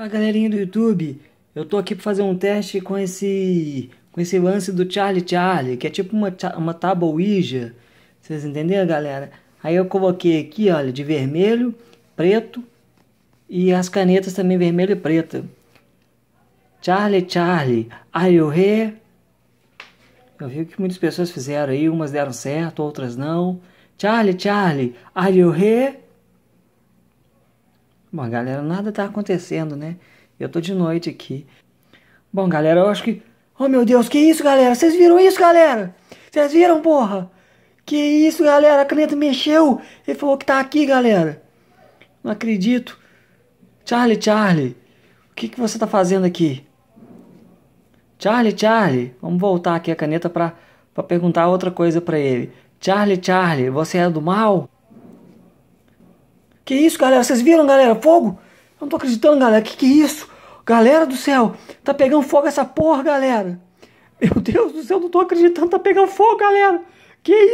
Fala galerinha do YouTube, eu tô aqui para fazer um teste com esse com esse lance do Charlie Charlie, que é tipo uma, uma tábua Ouija, vocês entenderam galera? Aí eu coloquei aqui, olha, de vermelho, preto e as canetas também vermelho e preta. Charlie Charlie, are you here? Eu vi que muitas pessoas fizeram aí, umas deram certo, outras não. Charlie Charlie, are you here? Bom, galera, nada tá acontecendo, né? Eu tô de noite aqui. Bom, galera, eu acho que. Oh, meu Deus, que isso, galera? Vocês viram isso, galera? Vocês viram, porra? Que isso, galera? A caneta mexeu. Ele falou que tá aqui, galera. Não acredito. Charlie, Charlie, o que, que você tá fazendo aqui? Charlie, Charlie, vamos voltar aqui a caneta pra, pra perguntar outra coisa pra ele. Charlie, Charlie, você é do mal? Que isso, galera? Vocês viram, galera? Fogo? Eu não tô acreditando, galera. Que que é isso? Galera do céu, tá pegando fogo essa porra, galera. Meu Deus do céu, não tô acreditando, tá pegando fogo, galera. Que isso?